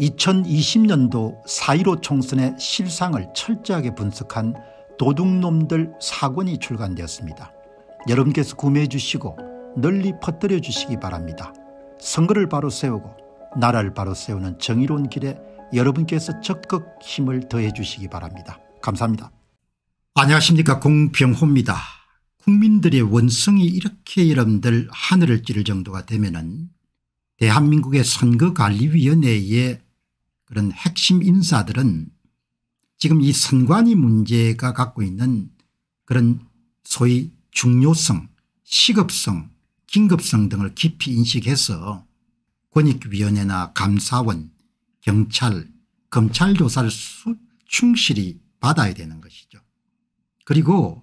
2020년도 4.15 총선의 실상을 철저하게 분석한 도둑놈들 사권이 출간되었습니다. 여러분께서 구매해 주시고 널리 퍼뜨려 주시기 바랍니다. 선거를 바로 세우고 나라를 바로 세우는 정의로운 길에 여러분께서 적극 힘을 더해 주시기 바랍니다. 감사합니다. 안녕하십니까 공병호입니다. 국민들의 원성이 이렇게 여러분들 하늘을 찌를 정도가 되면 은 대한민국의 선거관리위원회에 그런 핵심 인사들은 지금 이 선관위 문제가 갖고 있는 그런 소위 중요성 시급성 긴급성 등을 깊이 인식해서 권익위원회나 감사원 경찰 검찰 조사를 수, 충실히 받아야 되는 것이죠. 그리고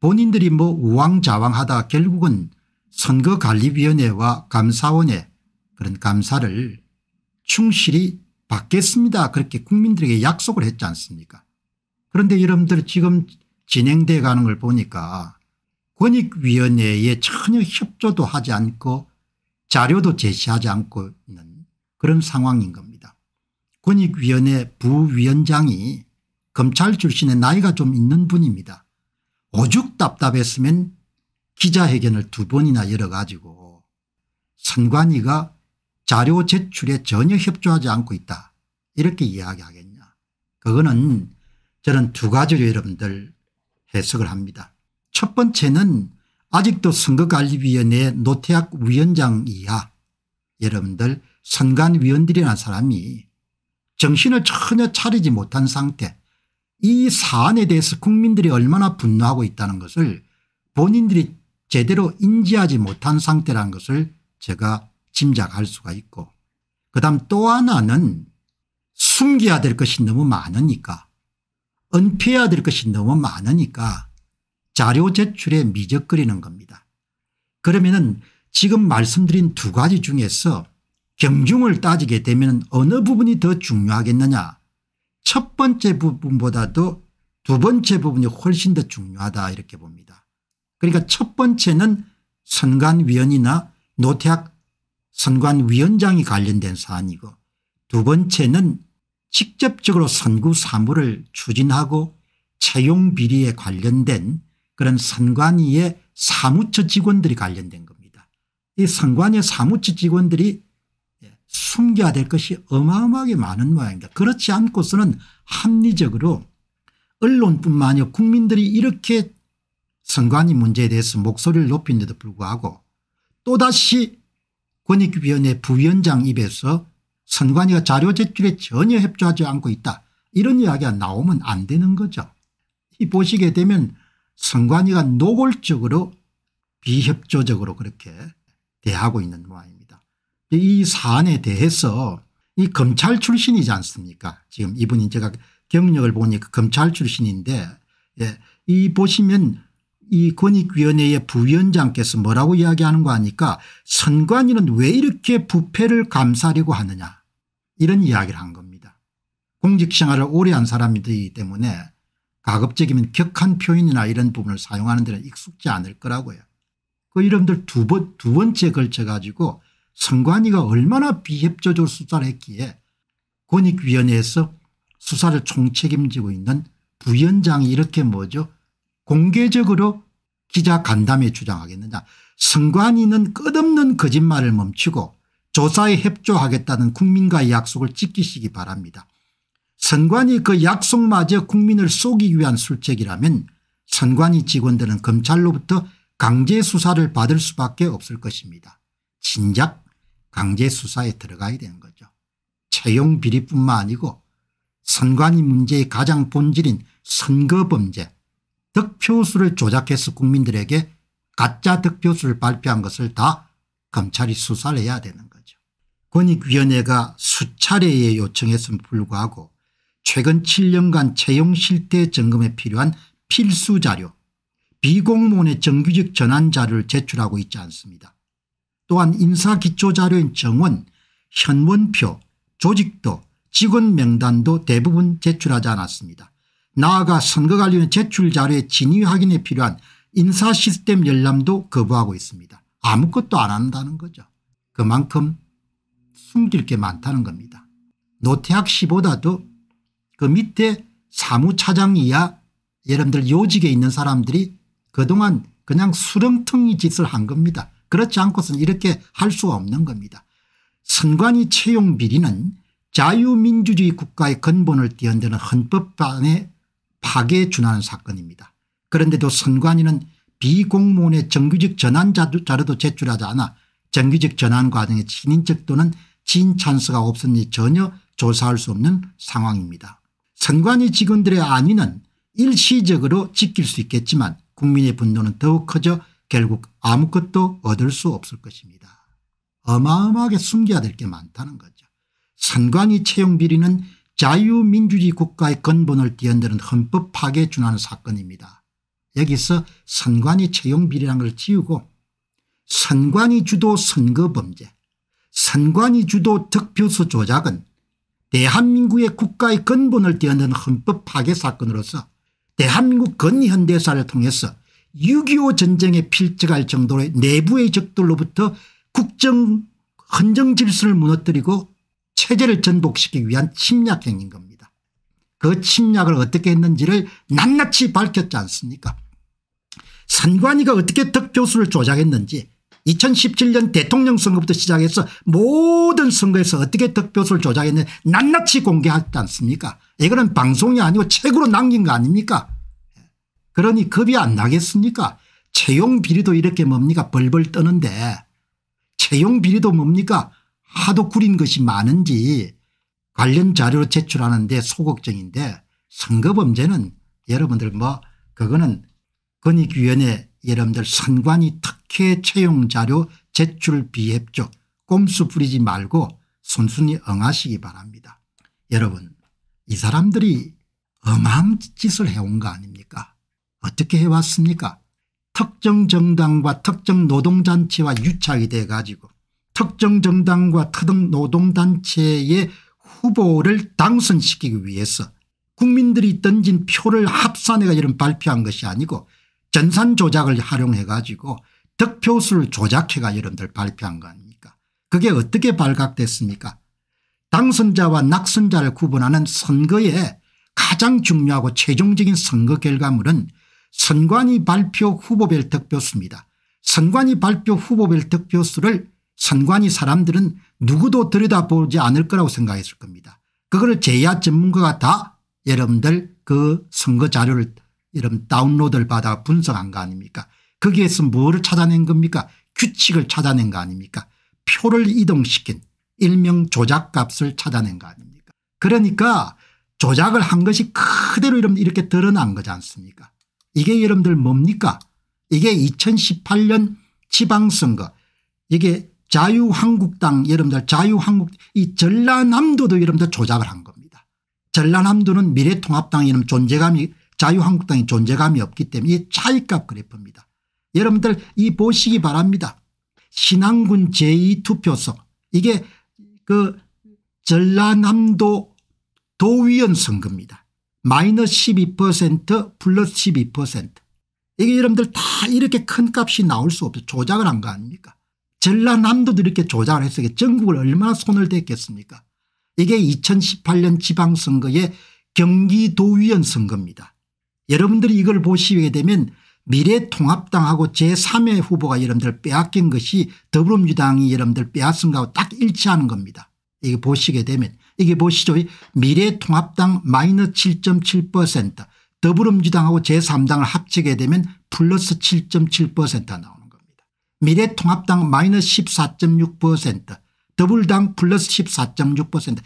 본인들이 뭐 우왕좌왕하다 결국은 선거관리위원회와 감사원의 그런 감사를 충실히 받겠습니다. 그렇게 국민들에게 약속을 했지 않습니까 그런데 여러분들 지금 진행돼 가는 걸 보니까 권익위원회에 전혀 협조도 하지 않고 자료도 제시하지 않고 있는 그런 상황인 겁니다. 권익위원회 부위원장이 검찰 출신의 나이가 좀 있는 분입니다. 오죽 답답했으면 기자회견을 두 번이나 열어가지고 선관위가 자료 제출에 전혀 협조하지 않고 있다 이렇게 이야기하겠냐 그거는 저는 두 가지로 여러분들 해석을 합니다. 첫 번째는 아직도 선거관리위원회 노태학 위원장 이하 여러분들 선관위원들이라는 사람이 정신을 전혀 차리지 못한 상태 이 사안에 대해서 국민들이 얼마나 분노하고 있다는 것을 본인들이 제대로 인지하지 못한 상태라는 것을 제가 짐작할 수가 있고 그다음 또 하나는 숨겨야 될 것이 너무 많으니까 은폐해야 될 것이 너무 많으니까 자료 제출에 미적거리는 겁니다. 그러면은 지금 말씀드린 두 가지 중에서 경중을 따지게 되면 어느 부분이 더 중요하겠느냐 첫 번째 부분보다도 두 번째 부분이 훨씬 더 중요하다 이렇게 봅니다. 그러니까 첫 번째는 선관위원이나 노태학 선관위원장이 관련된 사안이고 두 번째는 직접적으로 선구 사무를 추진하고 채용 비리에 관련된 그런 선관위의 사무처 직원들이 관련된 겁니다. 이 선관위의 사무처 직원들이 숨겨야 될 것이 어마어마하게 많은 모양입니다. 그렇지 않고서는 합리적으로 언론뿐만 아니라 국민들이 이렇게 선관위 문제에 대해서 목소리를 높인데도 불구하고 또다시 권익위원회 부위원장 입에서 선관위가 자료 제출에 전혀 협조하지 않고 있다. 이런 이야기가 나오면 안 되는 거죠. 이 보시게 되면 선관위가 노골적으로 비협조적으로 그렇게 대하고 있는 모양입니다. 이 사안에 대해서 이 검찰 출신이지 않습니까 지금 이분이 제가 경력을 보니까 그 검찰 출신인데 예, 이 보시면 이 권익위원회의 부위원장께서 뭐라고 이야기하는 거 아니까 선관위는 왜 이렇게 부패를 감싸려고 하느냐 이런 이야기를 한 겁니다. 공직생활을 오래 한 사람이기 때문에 가급적이면 격한 표현이나 이런 부분을 사용하는 데는 익숙지 않을 거라고요. 그 이름들 두, 번, 두 번째 걸쳐 가지고 선관위가 얼마나 비협조적으로 수사를 했기에 권익위원회에서 수사를 총책임지고 있는 부위원장이 이렇게 뭐죠 공개적으로 기자간담회 주장하겠느냐 선관위는 끝없는 거짓말을 멈추고 조사에 협조하겠다는 국민과의 약속을 지키시기 바랍니다. 선관위 그 약속마저 국민을 쏘기 위한 술책이라면 선관위 직원들은 검찰로부터 강제 수사를 받을 수밖에 없을 것입니다. 진작 강제 수사에 들어가야 되는 거죠. 채용 비리뿐만 아니고 선관위 문제의 가장 본질인 선거 범죄 득표수를 조작해서 국민들에게 가짜 득표수를 발표한 것을 다 검찰이 수사를 해야 되는 거죠. 권익위원회가 수차례의 요청했음 불구하고 최근 7년간 채용 실태 점검에 필요한 필수 자료 비공무원의 정규직 전환 자료를 제출하고 있지 않습니다. 또한 인사기초자료인 정원, 현원표, 조직도 직원 명단도 대부분 제출하지 않았습니다. 나아가 선거관리는 제출 자료의 진위 확인에 필요한 인사 시스템 열람도 거부하고 있습니다. 아무것도 안 한다는 거죠. 그만큼 숨길 게 많다는 겁니다. 노태학 씨보다도 그 밑에 사무차장 이야 여러분들 요직에 있는 사람들이 그동안 그냥 수렁텅이 짓을 한 겁니다. 그렇지 않고서는 이렇게 할 수가 없는 겁니다. 선관위 채용 비리는 자유민주주의 국가의 근본을 뛰어드는 헌법안에 파괴에 준하는 사건입니다. 그런데도 선관위는 비공무원의 정규직 전환 자료도 제출하지 않아 정규직 전환 과정에 친인척 또는 지인 찬스가 없으니 전혀 조사할 수 없는 상황입니다. 선관위 직원들의 안위는 일시적으로 지킬 수 있겠지만 국민의 분노는 더욱 커져 결국 아무것도 얻을 수 없을 것입니다. 어마어마하게 숨겨야 될 게 많다는 거죠. 선관위 채용 비리는 자유민주주의 국가의 근본을 뛰어내는 헌법 파괴에 준하는 사건입니다. 여기서 선관위 채용 비리라는 걸 지우고 선관위 주도 선거 범죄 선관위 주도 득표수 조작은 대한민국의 국가의 근본을 뛰어드는 헌법 파괴 사건으로서 대한민국 근현대사를 통해서 6.25 전쟁에 필적할 정도의 내부의 적들로부터 국정 헌정 질서를 무너뜨리고 체제를 전복시키기 위한 침략행인 겁니다. 그 침략을 어떻게 했는지를 낱낱이 밝혔지 않습니까 선관위가 어떻게 득표수를 조작했는지 2017년 대통령 선거부터 시작해서 모든 선거에서 어떻게 득표수를 조작했는지 낱낱이 공개하지 않습니까 이거는 방송이 아니고 책으로 남긴 거 아닙니까 그러니 겁이 안 나겠습니까 채용 비리도 이렇게 뭡니까 벌벌 떠는데 채용 비리도 뭡니까 하도 구린 것이 많은지 관련 자료를 제출하는데 소극적인데 선거범죄는 여러분들 뭐 그거는 권익위원회 여러분들 선관위 특혜 채용 자료 제출 비협조 꼼수 부리지 말고 순순히 응하시기 바랍니다. 여러분 이 사람들이 어마한 짓을 해온 거 아닙니까 어떻게 해왔습니까 특정 정당과 특정 노동단체와 유착이 돼 가지고 특정 정당과 특정 노동단체의 후보를 당선시키기 위해서 국민들이 던진 표를 합산해가 이런 발표한 것이 아니고 전산 조작을 활용해 가지고 득표수를 조작해가 여러분들 발표한 거 아닙니까 그게 어떻게 발각됐습니까 당선자와 낙선자를 구분하는 선거에 가장 중요하고 최종적인 선거 결과물은 선관위 발표 후보별 득표수입니다. 선관위 발표 후보별 득표수를 선관위 사람들은 누구도 들여다보지 않을 거라고 생각했을 겁니다. 그걸 제야 전문가가 다 여러분들 그 선거 자료를 여러분 다운로드를 받아 분석한 거 아닙니까 거기에서 뭐를 찾아낸 겁니까 규칙을 찾아낸 거 아닙니까 표를 이동시킨 일명 조작값을 찾아낸 거 아닙니까 그러니까 조작을 한 것이 그대로 여러분 이렇게 드러난 거지 않습니까 이게 여러분들 뭡니까 이게 2018년 지방선거 이게 자유한국당 여러분들 자유한국 이 전라남도도 여러분들 조작을 한 겁니다. 전라남도는 미래통합당이 는 존재감이 자유한국당이 존재감이 없기 때문에 이 차이값 그래프입니다. 여러분들 이 보시기 바랍니다. 신안군 제2투표소 이게 그 전라남도 도의원 선거입니다. 마이너스 12% 플러스 12% 이게 여러분들 다 이렇게 큰 값이 나올 수 없어 조작을 한 거 아닙니까 전라남도도 이렇게 조작을 했으니 전국을 얼마나 손을 댔겠습니까 이게 2018년 지방선거의 경기도위원 선거입니다. 여러분들이 이걸 보시게 되면 미래통합당하고 제3의 후보가 여러분들 빼앗긴 것이 더불어민주당이 여러분들 빼앗은 거하고 딱 일치하는 겁니다. 이게 보시게 되면 이게 보시죠. 미래통합당 마이너스 7.7% 더불어민주당하고 제3당을 합치게 되면 플러스 7.7%가 나옵니다. 미래통합당 마이너스 14.6%더블당 플러스 14.6%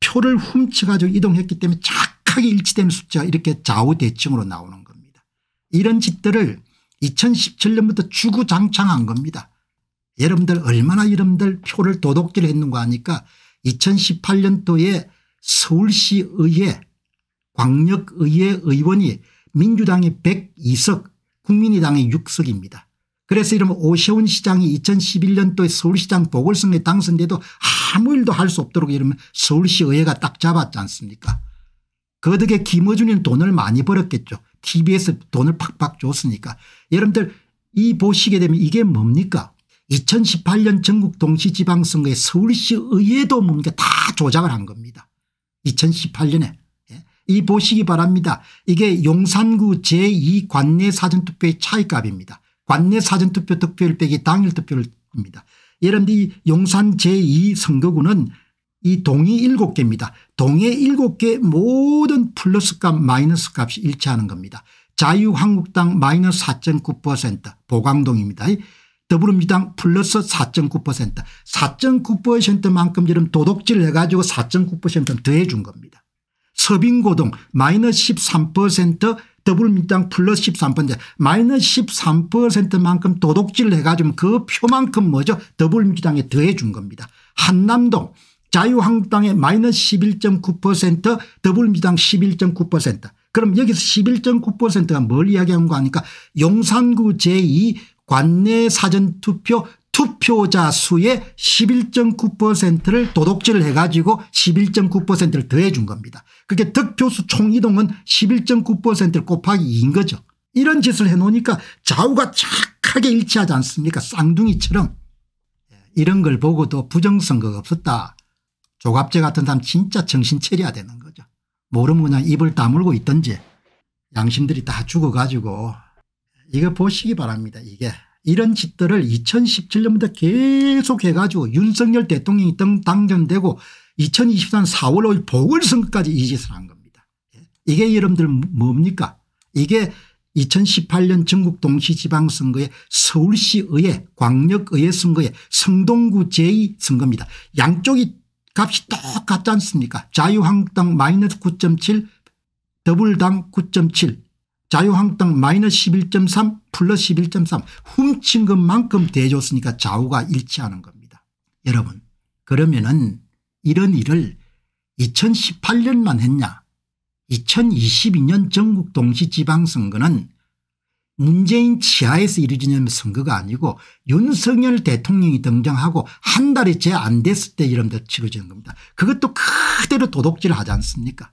표를 훔쳐가지고 이동했기 때문에 착하게 일치된 숫자 이렇게 좌우대칭으로 나오는 겁니다. 이런 짓들을 2017년부터 주구장창한 겁니다. 여러분들 얼마나 여러분들 표를 도둑질 했는가 하니까 2018년도에 서울시의회 광역의회 의원이 민주당이 102석 국민의당의 6석입니다. 그래서 이러면 오세훈 시장이 2011년도에 서울시장 보궐선거에 당선돼도 아무 일도 할 수 없도록 이러면 서울시의회가 딱 잡았지 않습니까 그 덕에 김어준이는 돈을 많이 벌었겠죠. tbs 돈을 팍팍 줬으니까. 여러분들 이 보시게 되면 이게 뭡니까 2018년 전국 동시지방선거에 서울시의회도 뭡니까 다 조작을 한 겁니다. 2018년에. 예. 이 보시기 바랍니다. 이게 용산구 제2관내 사전투표의 차이값입니다. 관내 사전투표 득표율 빼기 당일 득표율입니다. 예를 들이 용산 제2선거구는 이 동이 7개입니다. 동의 7개 모든 플러스 값 마이너스 값이 일치하는 겁니다. 자유한국당 마이너스 4.9% 보광동입니다. 더불어민주당 플러스 4.9% 4.9%만큼 지금 도둑질 해가지고 4.9% 더해준 겁니다. 서빙고동 마이너스 13% 더불민주당 플러스 13% 마이너스 13%만큼 도둑질 해가지고 그 표만큼 뭐죠 더불민주당에 더해 준 겁니다. 한남동 자유한국당의 마이너스 11.9% 더불민주당 11.9% 그럼 여기서 11.9%가 뭘 이야기한 거 아니까 용산구 제2 관내 사전투표 투표자 수의 11.9%를 도둑질 해가지고 11.9%를 더해 준 겁니다. 그게 득표수 총 이동은 11.9%를 곱하기 2인 거죠. 이런 짓을 해놓으니까 좌우가 착하게 일치하지 않습니까 쌍둥이처럼. 이런 걸 보고도 부정선거가 없었다. 조갑제 같은 사람 진짜 정신 차려야 되는 거죠. 모르면 그냥 입을 다물고 있던지 양심들이 다 죽어가지고 이거 보시기 바랍니다 이게. 이런 짓들을 2017년부터 계속 해가지고 윤석열 대통령이 당선되고 2023년 4월 5일 보궐선거까지 이 짓을 한 겁니다. 예? 이게 여러분들 뭡니까 이게 2018년 전국 동시지방선거에 서울시의회 광역의회 선거에 성동구 제2선거입니다. 양쪽이 값이 똑같지 않습니까 자유한국당 마이너스 9.7 더블당 9.7 자유한국당 마이너스 11.3 플러스 11.3 훔친 것만큼 대줬으니까 좌우가 일치하는 겁니다. 여러분 그러면은 이런 일을 2018년만 했냐 2022년 전국 동시지방선거는 문재인 치하에서 이루어지는 선거가 아니고 윤석열 대통령이 등장하고 한 달이 채안 됐을 때이런데 치러지는 겁니다. 그것도 그대로 도둑질 하지 않습니까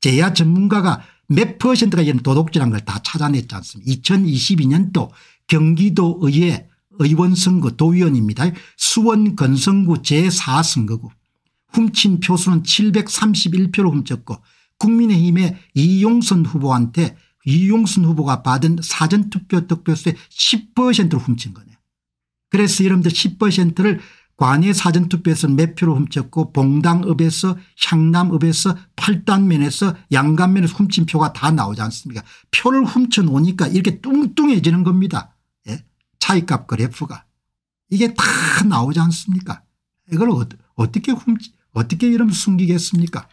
제야 예. 전문가가 몇 퍼센트가 이런 도둑질한 걸 다 찾아냈지 않습니까 2022년도 경기도의회 의원선거 도의원입니다. 수원 건성구 제4선거구 훔친 표수는 7 3 1표로 훔쳤고 국민의힘의 이용선 후보한테 이용선 후보가 받은 사전투표 득표수의 10%를 훔친 거네. 그래서 여러분들 10%를 관외 사전투표에서몇 표를 훔쳤고 봉당읍에서 향남읍에서 팔단면에서 양감면에서 훔친 표가 다 나오지 않습니까 표를 훔쳐놓으니까 이렇게 뚱뚱해지는 겁니다. 예? 차이값 그래프가. 이게 다 나오지 않습니까 이걸 어, 어떻게 훔치 어떻게 이름 숨기겠습니까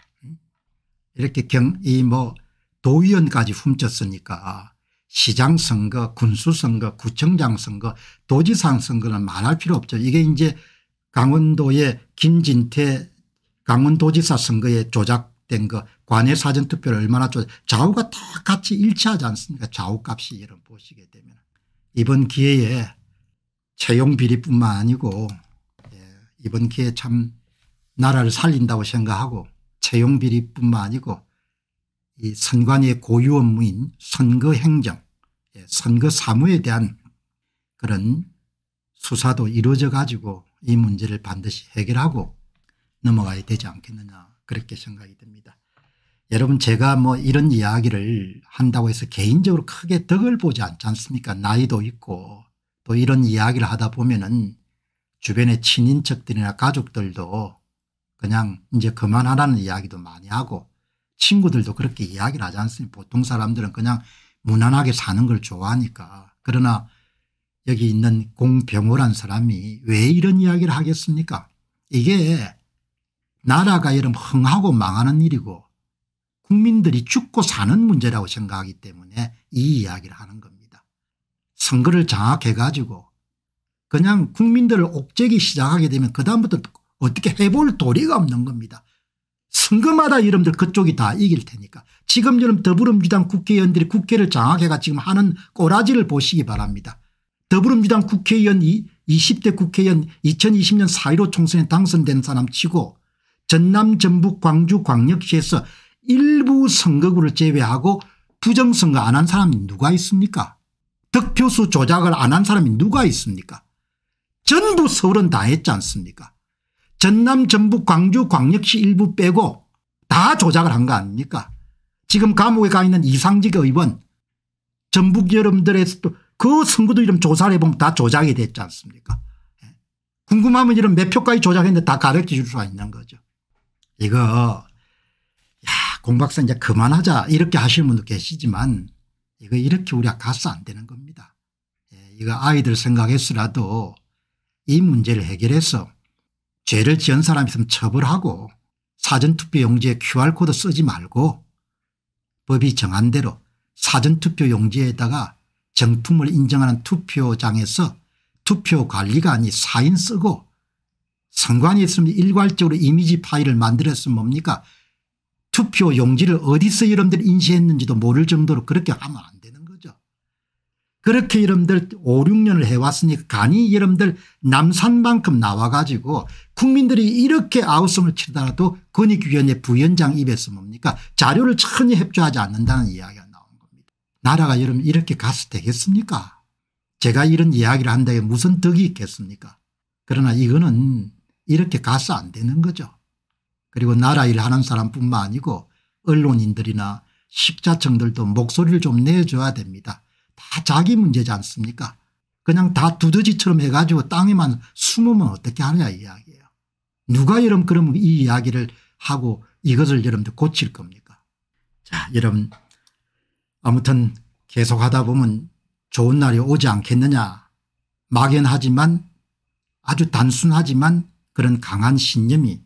이렇게 경 이 뭐 도의원까지 훔쳤으니까 시장 선거 군수 선거 구청장 선거 도지상 선거는 말할 필요 없죠. 이게 이제 강원도의 김진태 강원도지사 선거에 조작된 거 관외 사전투표를 얼마나 조작 좌우가 다 같이 일치하지 않습니까 좌우값이 이런 보시게 되면 이번 기회에 채용 비리뿐만 아니고 예, 이번 기회에 참 나라를 살린다고 생각하고 채용비리뿐만 아니고 이 선관위의 고유 업무인 선거행정 예, 선거사무에 대한 그런 수사도 이루어져 가지고 이 문제를 반드시 해결하고 넘어가야 되지 않겠느냐 그렇게 생각이 듭니다. 여러분 제가 뭐 이런 이야기를 한다고 해서 개인적으로 크게 덕을 보지 않지 않습니까 나이도 있고 또 이런 이야기를 하다 보면 은 주변의 친인척들이나 가족들도 그냥 이제 그만하라는 이야기도 많이 하고 친구들도 그렇게 이야기를 하지 않습니까 보통 사람들은 그냥 무난하게 사는 걸 좋아하니까 그러나 여기 있는 공병호란 사람이 왜 이런 이야기를 하겠습니까 이게 나라가 이런 흥하고 망하는 일이고 국민들이 죽고 사는 문제라고 생각하기 때문에 이 이야기를 하는 겁니다. 선거를 장악해 가지고 그냥 국민들을 옥죄기 시작하게 되면 그다음부터 어떻게 해볼 도리가 없는 겁니다. 선거마다 여러분들 그쪽이 다 이길 테니까 지금 여러분 더불어민주당 국회의원들이 국회를 장악해가 지금 하는 꼬라지를 보시기 바랍니다. 더불어민주당 국회의원 20대 국회의원 2020년 4.15 총선에 당선된 사람 치고 전남 전북 광주 광역시에서 일부 선거구를 제외하고 부정선거 안 한 사람이 누가 있습니까 득표수 조작을 안 한 사람이 누가 있습니까 전부 서울은 다 했지 않습니까 전남 전북 광주 광역시 일부 빼고 다 조작을 한 거 아닙니까 지금 감옥에 가 있는 이상직 의원 전북 여러분들에서도 그 선거도 이름 조사를 해보면 다 조작이 됐지 않습니까 예. 궁금하면 이런 몇 표까지 조작했는데 다 가르쳐 줄 수가 있는 거죠 이거 야공 박사 이제 그만하자 이렇게 하시 분도 계시지만 이거 이렇게 우리가 가서 안 되는 겁니다 예, 이거 아이들 생각해서라도 이 문제를 해결해서 죄를 지은 사람 있으면 처벌하고 사전투표 용지에 QR코드 쓰지 말고 법이 정한 대로 사전투표 용지에다가 정품을 인정하는 투표장에서 투표관리가 아닌 사인 쓰고 선관위에 있으면 일괄적으로 이미지 파일을 만들었으면 뭡니까 투표 용지를 어디서 여러분들이 인쇄했는지도 모를 정도로 그렇게 하면 안 그렇게 여러분들 5, 6년을 해왔으니까 간이 여러분들 남산만큼 나와가지고 국민들이 이렇게 아우성을 치더라도 권익위원회 부위원장 입에서 뭡니까 자료를 전혀 협조하지 않는다는 이야기가 나온 겁니다. 나라가 여러분 이렇게 가서 되겠습니까 제가 이런 이야기를 한다에 무슨 덕이 있겠습니까 그러나 이거는 이렇게 가서 안 되는 거죠. 그리고 나라 일 하는 사람뿐만 아니고 언론인들이나 식자층들도 목소리를 좀 내줘야 됩니다. 다 자기 문제지 않습니까 그냥 다 두더지처럼 해가지고 땅에만 숨으면 어떻게 하느냐 이야기예요. 누가 여러분 그러면 이 이야기를 하고 이것을 여러분들 고칠 겁니까 자 여러분 아무튼 계속하다 보면 좋은 날이 오지 않겠느냐 막연하지만 아주 단순하지만 그런 강한 신념이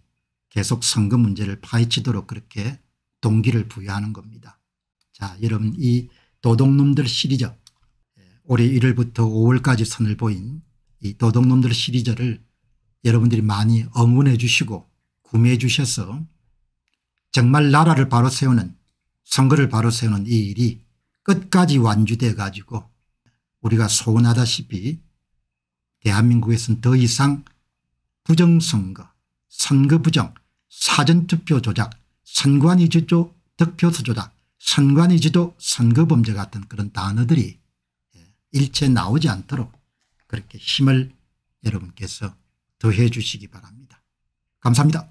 계속 선거 문제를 파헤치도록 그렇게 동기를 부여하는 겁니다. 자 여러분 이 도둑놈들 시리즈 올해 1월부터 5월까지 선을 보인 이 도둑놈들 시리즈를 여러분들이 많이 응원해 주시고 구매해 주셔서 정말 나라를 바로 세우는 선거를 바로 세우는 이 일이 끝까지 완주되어 가지고 우리가 소원하다시피 대한민국에서는 더 이상 부정선거 선거 부정 사전투표 조작 선관위 지도 득표수 조작 선관위 지도 선거 범죄 같은 그런 단어들이 일체 나오지 않도록 그렇게 힘을 여러분께서 더해 주시기 바랍니다. 감사합니다.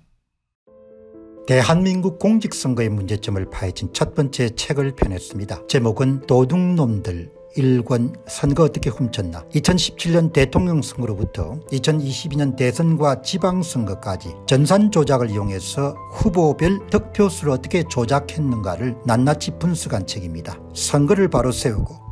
대한민국 공직선거의 문제점을 파헤친 첫 번째 책을 펴냈습니다. 제목은 도둑놈들 일권 선거 어떻게 훔쳤나 2017년 대통령 선거로부터 2022년 대선과 지방선거까지 전산 조작을 이용해서 후보별 득표수를 어떻게 조작했는가를 낱낱이 분석한 책입니다. 선거를 바로 세우고